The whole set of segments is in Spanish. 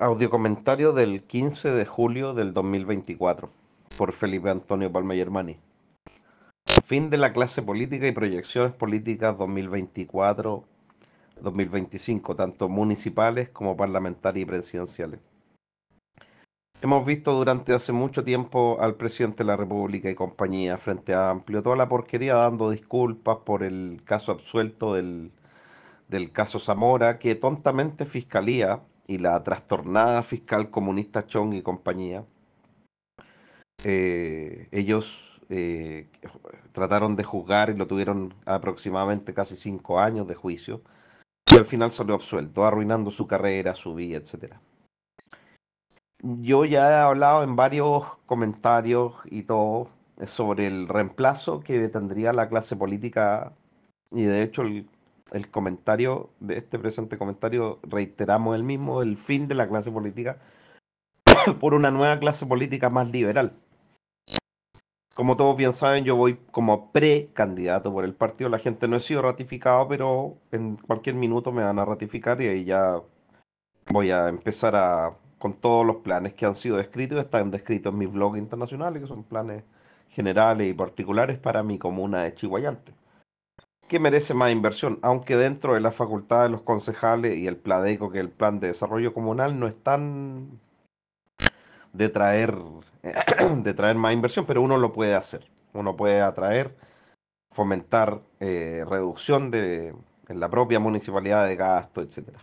Audio del 15 de julio del 2024 por Felipe Antonio Palma Germani. Fin de la clase política y proyecciones políticas 2024-2025, tanto municipales como parlamentarias y presidenciales. Hemos visto durante hace mucho tiempo al presidente de la República y compañía frente a amplio toda la porquería dando disculpas por el caso absuelto del, del caso Zamora, que tontamente Fiscalía y la trastornada fiscal comunista Chong y compañía, eh, ellos eh, trataron de juzgar y lo tuvieron aproximadamente casi cinco años de juicio y al final salió absuelto, arruinando su carrera, su vida, etc. Yo ya he hablado en varios comentarios y todo sobre el reemplazo que tendría la clase política y de hecho el el comentario de este presente comentario, reiteramos el mismo, el fin de la clase política por una nueva clase política más liberal. Como todos bien saben, yo voy como precandidato por el partido. La gente no ha sido ratificado, pero en cualquier minuto me van a ratificar y ahí ya voy a empezar a con todos los planes que han sido descritos, están descritos en mis blogs internacionales, que son planes generales y particulares para mi comuna de Chihuayante que merece más inversión, aunque dentro de la facultad de los concejales y el Pladeco, que el plan de desarrollo comunal, no están de traer, de traer más inversión, pero uno lo puede hacer. Uno puede atraer, fomentar eh, reducción de, en la propia municipalidad de gasto, etcétera.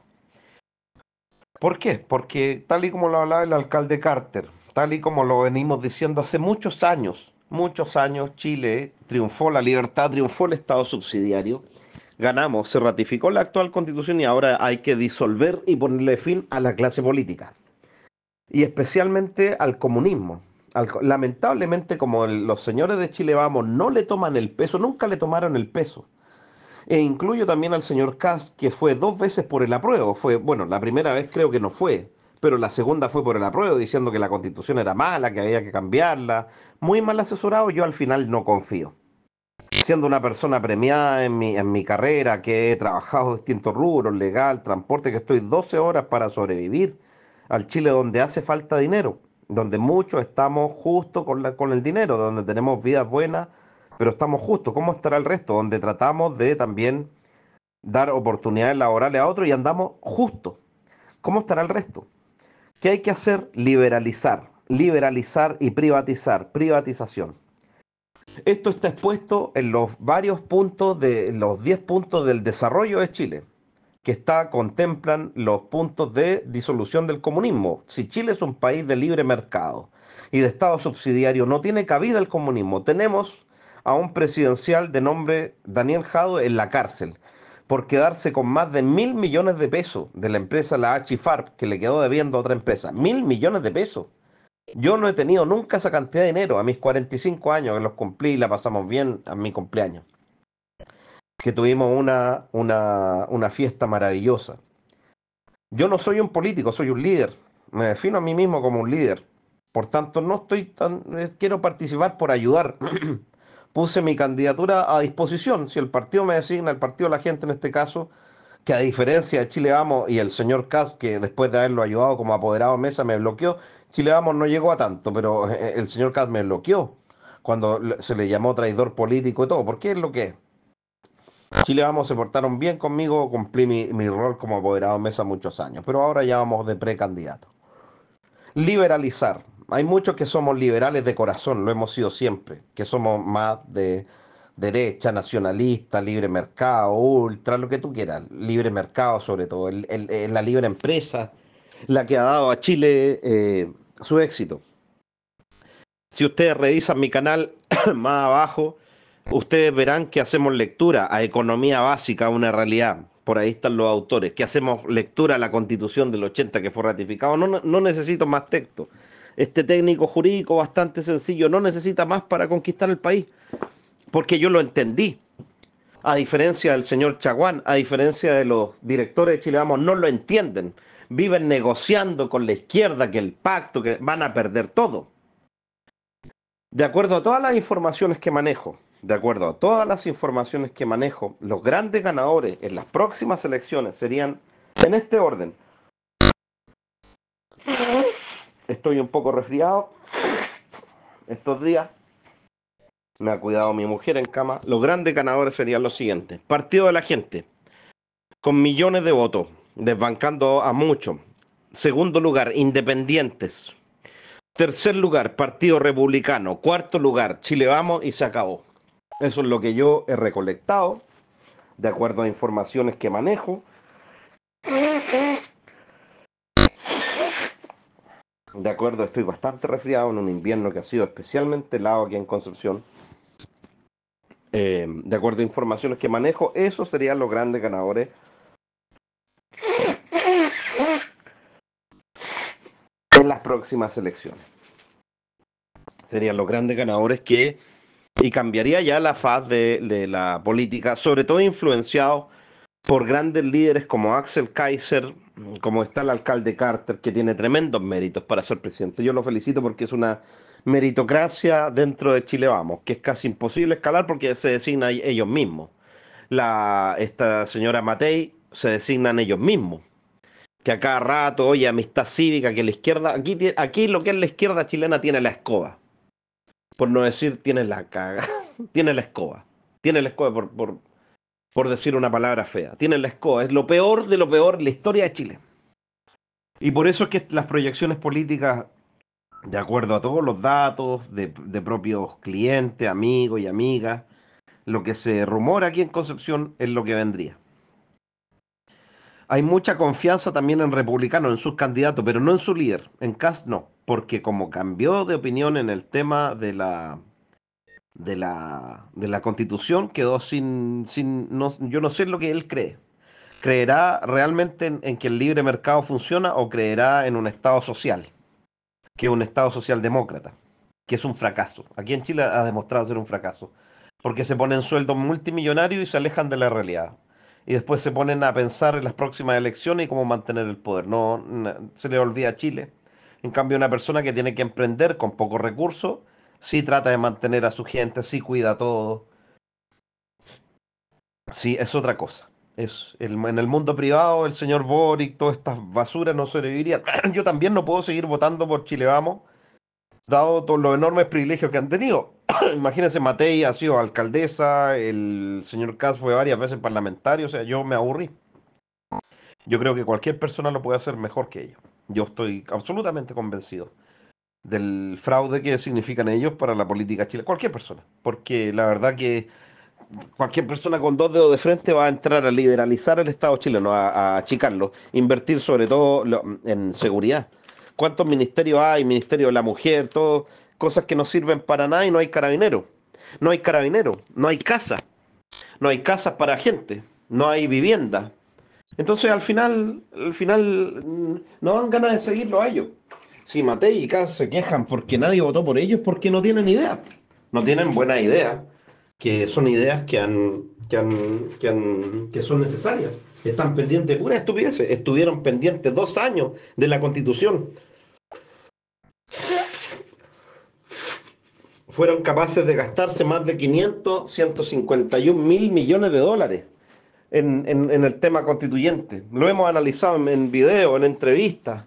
¿Por qué? Porque tal y como lo hablaba el alcalde Carter, tal y como lo venimos diciendo hace muchos años, muchos años Chile triunfó la libertad, triunfó el Estado subsidiario, ganamos, se ratificó la actual constitución y ahora hay que disolver y ponerle fin a la clase política. Y especialmente al comunismo. lamentablemente, como los señores de Chile Vamos no le toman el peso, nunca le tomaron el peso. E incluyo también al señor Kass, que fue dos veces por el apruebo. Fue, bueno, la primera vez creo que no fue, pero la segunda fue por el apruebo, diciendo que la constitución era mala, que había que cambiarla. Muy mal asesorado, yo al final no confío. Siendo una persona premiada en mi, carrera, que he trabajado distintos rubros, legal, transporte, que estoy 12 horas para sobrevivir al Chile donde hace falta dinero, donde muchos estamos justo con, la, con el dinero, donde tenemos vidas buenas, pero estamos justos. ¿Cómo estará el resto? Donde tratamos de también dar oportunidades laborales a otros y andamos justos. ¿Cómo estará el resto? ¿Qué hay que hacer? Liberalizar, liberalizar y privatizar, privatización. Esto está expuesto en los varios puntos de los 10 puntos del desarrollo de Chile, que está, contemplan los puntos de disolución del comunismo. Si Chile es un país de libre mercado y de Estado subsidiario, no tiene cabida el comunismo. Tenemos a un presidencial de nombre Daniel Jado en la cárcel por quedarse con más de mil millones de pesos de la empresa La HFARP que le quedó debiendo a otra empresa. Mil millones de pesos. Yo no he tenido nunca esa cantidad de dinero a mis 45 años, que los cumplí y la pasamos bien a mi cumpleaños. Que tuvimos una, una fiesta maravillosa. Yo no soy un político, soy un líder. Me defino a mí mismo como un líder. Por tanto, no estoy tan. Eh, quiero participar por ayudar. puse mi candidatura a disposición. Si el partido me designa, el partido de la gente en este caso, que a diferencia de Chile Vamos y el señor Cas, que después de haberlo ayudado como apoderado en mesa, me bloqueó, Chile Vamos no llegó a tanto, pero eh, el señor Cas me bloqueó cuando se le llamó traidor político y todo, ¿Por qué es lo que es. Chile Vamos se portaron bien conmigo, cumplí mi, mi rol como apoderado en mesa muchos años, pero ahora ya vamos de precandidato. Liberalizar. Hay muchos que somos liberales de corazón, lo hemos sido siempre, que somos más de derecha, nacionalista, libre mercado, ultra, lo que tú quieras, libre mercado sobre todo, eh, la libre empresa, la que ha dado a Chile eh, su éxito. Si ustedes revisan mi canal más abajo, ustedes verán que hacemos lectura a economía básica, una realidad. Por ahí están los autores, que hacemos lectura a la constitución del 80 que fue ratificado. no, no necesito más texto este técnico jurídico bastante sencillo no necesita más para conquistar el país, porque yo lo entendí. A diferencia del señor Chaguán, a diferencia de los directores de Chile Vamos, no lo entienden. Viven negociando con la izquierda que el pacto, que van a perder todo. De acuerdo a todas las informaciones que manejo, de acuerdo a todas las informaciones que manejo, los grandes ganadores en las próximas elecciones serían en este orden estoy un poco resfriado estos días. Me ha cuidado mi mujer en cama. Los grandes ganadores serían los siguientes. Partido de la gente, con millones de votos, desbancando a muchos. Segundo lugar, independientes. Tercer lugar, Partido Republicano. Cuarto lugar, Chile Vamos y se acabó. Eso es lo que yo he recolectado, de acuerdo a informaciones que manejo. De acuerdo, estoy bastante resfriado en un invierno que ha sido especialmente helado aquí en Concepción. Eh, de acuerdo a informaciones que manejo, esos serían los grandes ganadores. En las próximas elecciones. Serían los grandes ganadores que. Y cambiaría ya la faz de, de la política, sobre todo influenciado por grandes líderes como Axel Kaiser, como está el alcalde Carter, que tiene tremendos méritos para ser presidente. Yo lo felicito porque es una meritocracia dentro de Chile Vamos, que es casi imposible escalar porque se designan ellos mismos. La, esta señora Matei se designan ellos mismos. Que a cada rato, oye, amistad cívica, que la izquierda, aquí, aquí lo que es la izquierda chilena tiene la escoba. Por no decir, tiene la caga, tiene la escoba. Tiene la escoba por, por por decir una palabra fea. Tienen la escoba, es lo peor de lo peor la historia de Chile. Y por eso es que las proyecciones políticas, de acuerdo a todos los datos de, propios clientes, amigos y amigas, lo que se rumora aquí en Concepción es lo que vendría. Hay mucha confianza también en republicanos, en sus candidatos, pero no en su líder. En Cast no, porque como cambió de opinión en el tema de la de la, constitución quedó sin, yo no sé lo que él cree. ¿Creerá realmente en, que el libre mercado funciona o creerá en un Estado social, que es un Estado socialdemócrata, que es un fracaso? Aquí en Chile ha demostrado ser un fracaso, porque se ponen sueldos multimillonarios y se alejan de la realidad. Y después se ponen a pensar en las próximas elecciones y cómo mantener el poder. No, se le olvida a Chile. En cambio, una persona que tiene que emprender con pocos recursos sí trata de mantener a su gente, sí cuida todo. Sí, es otra cosa. Es en el mundo privado, el señor Boric, todas estas basuras no sobrevivirían. Yo también no puedo seguir votando por Chile Vamos, dado todos los enormes privilegios que han tenido. Imagínense, Matei ha sido alcaldesa, el señor Katz fue varias veces parlamentario, o sea, yo me aburrí. Yo creo que cualquier persona lo puede hacer mejor que ella. Yo estoy absolutamente convencido del fraude que significan ellos para la política chilena, cualquier persona, porque la verdad que cualquier persona con dos dedos de frente va a entrar a liberalizar el Estado chileno, a, a achicarlo, invertir sobre todo en seguridad. ¿Cuántos ministerios hay? Ministerio de la Mujer, todo, cosas que no sirven para nada y no hay carabineros. No hay carabinero no hay casa, no hay casas para gente, no hay vivienda. Entonces al final, al final mm, no dan ganas de seguirlo a ellos. Si Matei y se quejan porque nadie votó por ellos, porque no tienen idea. No tienen buena idea. Que son ideas que han, que han, que son necesarias. Están pendientes pura estupidez, Estuvieron pendientes dos años de la constitución. Fueron capaces de gastarse más de 500, 151 mil millones de dólares. En, el tema constituyente. Lo hemos analizado en, en video, en entrevistas.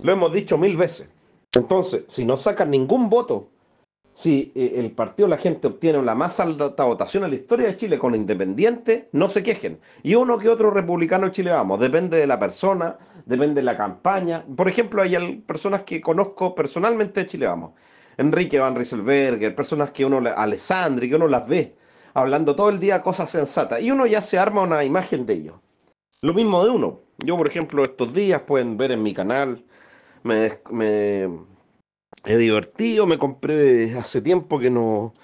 Lo hemos dicho mil veces. Entonces, si no sacan ningún voto, si eh, el partido la gente obtiene la más alta votación en la historia de Chile con Independiente, no se quejen. Y uno que otro republicano de Chile vamos, depende de la persona, depende de la campaña. Por ejemplo, hay personas que conozco personalmente de Chile vamos. Enrique Van Rieselberger, personas que uno, Alessandri, que uno las ve hablando todo el día cosas sensatas. Y uno ya se arma una imagen de ellos. Lo mismo de uno. Yo, por ejemplo, estos días pueden ver en mi canal me, he divertido, me compré hace tiempo que no,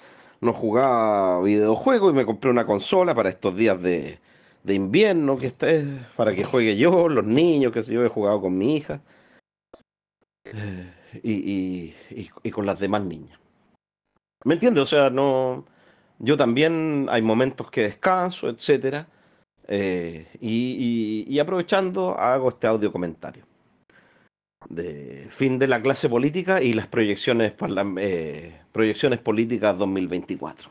jugaba videojuegos y me compré una consola para estos días de, invierno que esté para que juegue yo, los niños, que si yo, he jugado con mi hija eh, y, con las demás niñas. ¿Me entiendes? O sea, no. Yo también hay momentos que descanso, etcétera. Eh, y aprovechando, hago este audio comentario de fin de la clase política y las proyecciones, eh, proyecciones políticas 2024.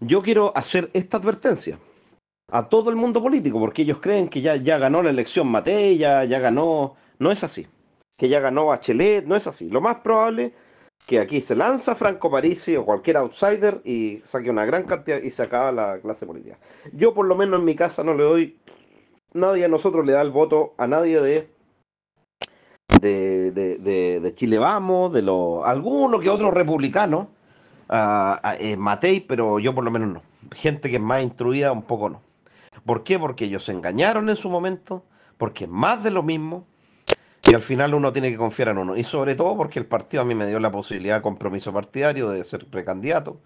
Yo quiero hacer esta advertencia a todo el mundo político, porque ellos creen que ya, ya ganó la elección Matei, ya, ganó... No es así. Que ya ganó Bachelet, no es así. Lo más probable que aquí se lanza Franco Parisi o cualquier outsider y saque una gran cantidad y se acaba la clase política. Yo por lo menos en mi casa no le doy, nadie a nosotros le da el voto a nadie de de, de, Chile Vamos, de los algunos que otros republicanos, ah, ah, uh, pero yo por lo menos no. Gente que es más instruida, un poco no. ¿Por qué? Porque ellos se engañaron en su momento, porque más de lo mismo, y al final uno tiene que confiar en uno. Y sobre todo porque el partido a mí me dio la posibilidad de compromiso partidario, de ser precandidato,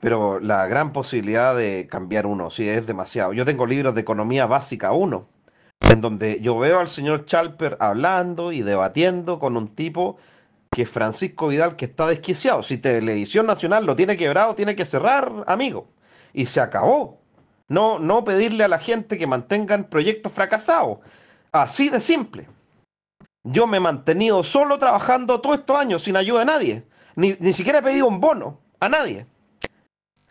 pero la gran posibilidad de cambiar uno, si es demasiado. Yo tengo libros de economía básica uno en donde yo veo al señor Chalper hablando y debatiendo con un tipo que es Francisco Vidal, que está desquiciado. Si Televisión Nacional lo tiene quebrado, tiene que cerrar, amigo. Y se acabó. No, no pedirle a la gente que mantengan proyectos fracasados. Así de simple. Yo me he mantenido solo trabajando todos estos años sin ayuda de nadie. ni siquiera he pedido un bono a nadie.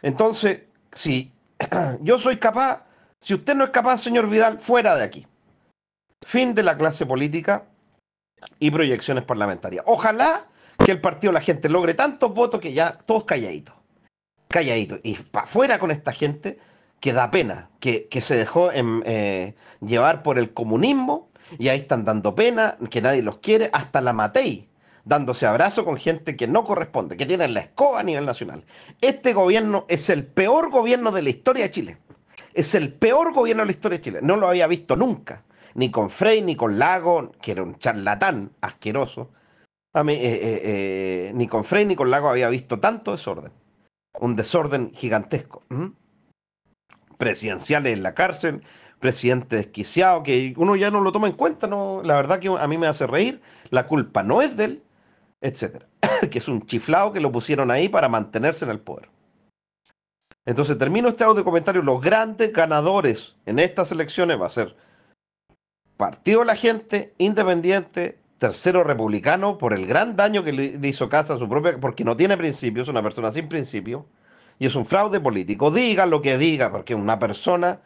Entonces, si yo soy capaz, si usted no es capaz, señor Vidal, fuera de aquí fin de la clase política y proyecciones parlamentarias. Ojalá que el partido la gente logre tantos votos que ya todos calladitos. Calladitos. Y para afuera con esta gente que da pena, que, se dejó en, em, eh, llevar por el comunismo y ahí están dando pena, que nadie los quiere, hasta la Matei dándose abrazo con gente que no corresponde, que tienen la escoba a nivel nacional. Este gobierno es el peor gobierno de la historia de Chile. Es el peor gobierno de la historia de Chile. No lo había visto nunca ni con Frey, ni con Lago, que era un charlatán asqueroso. A mí, eh, eh, eh, ni con Frey ni con Lago había visto tanto desorden. Un desorden gigantesco. ¿Mm? Presidenciales en la cárcel, presidente desquiciado, que uno ya no lo toma en cuenta. No, la verdad que a mí me hace reír. La culpa no es de él, etcétera. que es un chiflado que lo pusieron ahí para mantenerse en el poder. Entonces termino este audio comentario. Los grandes ganadores en estas elecciones va a ser Partido La Gente, Independiente, Tercero Republicano, por el gran daño que le hizo casa a su propia, porque no tiene principios, es una persona sin principios, y es un fraude político. Diga lo que diga, porque una persona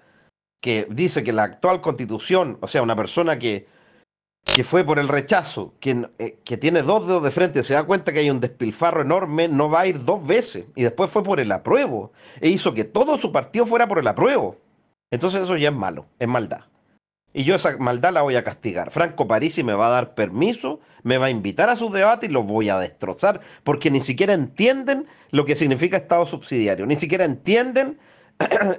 que dice que la actual constitución, o sea, una persona que, que fue por el rechazo, quien eh, que tiene dos dedos de frente, se da cuenta que hay un despilfarro enorme, no va a ir dos veces. Y después fue por el apruebo. E hizo que todo su partido fuera por el apruebo. Entonces eso ya es malo, es maldad y yo esa maldad la voy a castigar. Franco Parisi me va a dar permiso, me va a invitar a sus debates y los voy a destrozar, porque ni siquiera entienden lo que significa Estado subsidiario, ni siquiera entienden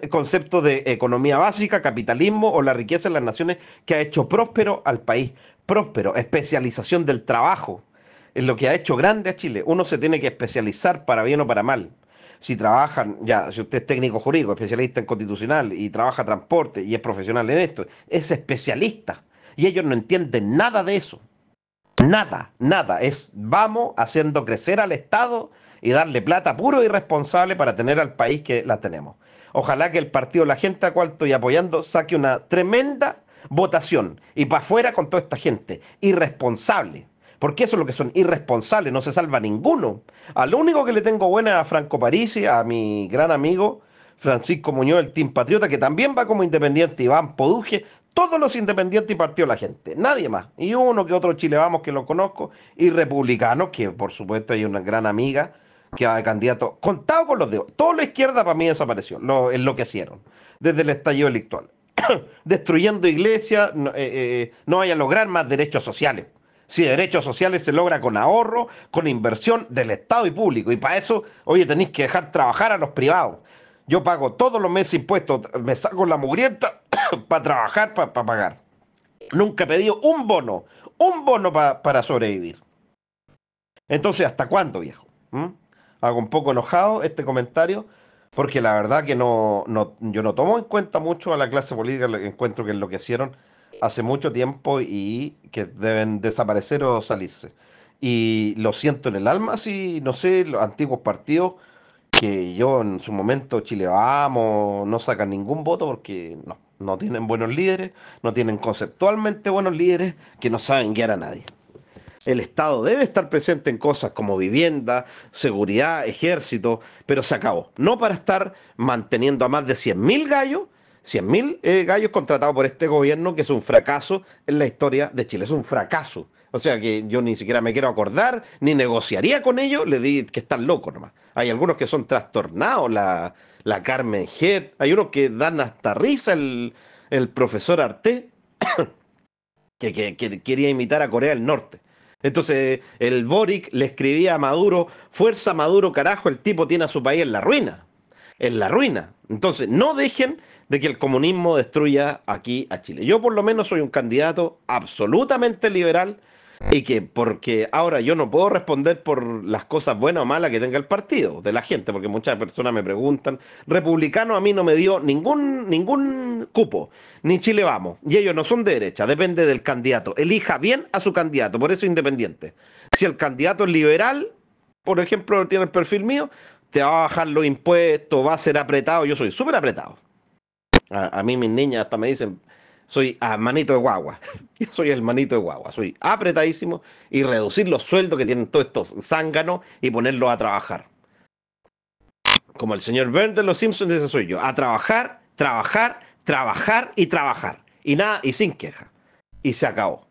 el concepto de economía básica, capitalismo o la riqueza de las naciones que ha hecho próspero al país, próspero, especialización del trabajo, es lo que ha hecho grande a Chile. Uno se tiene que especializar para bien o para mal si trabajan, ya, si usted es técnico jurídico, especialista en constitucional y trabaja transporte y es profesional en esto, es especialista. Y ellos no entienden nada de eso. Nada, nada. Es vamos haciendo crecer al Estado y darle plata puro y responsable para tener al país que la tenemos. Ojalá que el partido La Gente a cual estoy apoyando saque una tremenda votación y para afuera con toda esta gente irresponsable. Porque eso es lo que son irresponsables, no se salva ninguno. A lo único que le tengo buena a Franco Parisi, a mi gran amigo Francisco Muñoz, el Team Patriota, que también va como independiente, Iván Poduje, todos los independientes y partió la gente, nadie más. Y uno que otro chile vamos que lo conozco, y republicano, que por supuesto hay una gran amiga que va de candidato, contado con los dedos. Toda la izquierda para mí desapareció, lo enloquecieron desde el estallido electoral. Destruyendo iglesias, no, hay eh, eh, a lograr más derechos sociales si derechos sociales se logra con ahorro, con inversión del Estado y público. Y para eso, oye, tenéis que dejar trabajar a los privados. Yo pago todos los meses impuestos, me saco la mugrienta para trabajar, para pagar. Nunca he pedido un bono, un bono para sobrevivir. Entonces, ¿hasta cuándo, viejo? ¿Mm? Hago un poco enojado este comentario, porque la verdad que no, yo no tomo en cuenta mucho a la clase política, encuentro que lo que hicieron hace mucho tiempo y que deben desaparecer o salirse. Y lo siento en el alma, si no sé, los antiguos partidos que yo en su momento Chile Vamos no sacan ningún voto porque no, no tienen buenos líderes, no tienen conceptualmente buenos líderes que no saben guiar a nadie. El Estado debe estar presente en cosas como vivienda, seguridad, ejército, pero se acabó. No para estar manteniendo a más de 100.000 gallos 100.000 eh, gallos contratados por este gobierno, que es un fracaso en la historia de Chile, es un fracaso. O sea que yo ni siquiera me quiero acordar, ni negociaría con ellos, le di que están locos nomás. Hay algunos que son trastornados, la, la Carmen Head, hay unos que dan hasta risa el, profesor Arte, que, que quería imitar a Corea del Norte. Entonces el Boric le escribía a Maduro, fuerza Maduro, carajo, el tipo tiene a su país en la ruina, en la ruina. Entonces no dejen de que el comunismo destruya aquí a Chile. Yo por lo menos soy un candidato absolutamente liberal y que porque ahora yo no puedo responder por las cosas buenas o malas que tenga el partido de la gente, porque muchas personas me preguntan, republicano a mí no me dio ningún, ningún cupo, ni Chile vamos, y ellos no son de derecha, depende del candidato, elija bien a su candidato, por eso independiente. Si el candidato es liberal, por ejemplo, tiene el perfil mío, te va a bajar los impuestos, va a ser apretado, yo soy súper apretado. A, mí mis niñas hasta me dicen, soy a ah, manito de guagua. Yo soy el manito de guagua. Soy apretadísimo y reducir los sueldos que tienen todos estos zánganos y ponerlos a trabajar. Como el señor Bernd de los Simpsons, Dice soy yo. A trabajar, trabajar, trabajar y trabajar. Y nada, y sin queja. Y se acabó.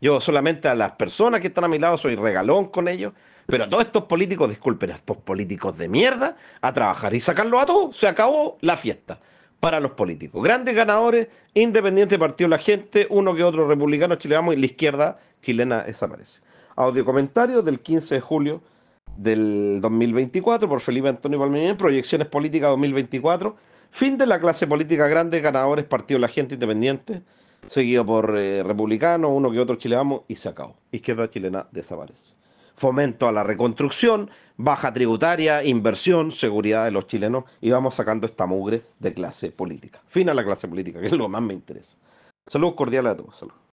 Yo solamente a las personas que están a mi lado soy regalón con ellos. Pero a todos estos políticos, disculpen, a estos políticos de mierda, a trabajar y sacarlo a todos. Se acabó la fiesta para los políticos. Grandes ganadores, independiente partido la gente, uno que otro republicano chileno y la izquierda chilena desaparece. Audio comentario del 15 de julio del 2024 por Felipe Antonio Palmerín, Proyecciones Políticas 2024, fin de la clase política grandes ganadores, partido la gente independiente, seguido por republicanos, eh, republicano, uno que otro chileno y se acabó. Izquierda chilena desaparece fomento a la reconstrucción, baja tributaria, inversión, seguridad de los chilenos y vamos sacando esta mugre de clase política. Fin a la clase política, que es lo más me interesa. Saludos cordiales a todos. Saludos.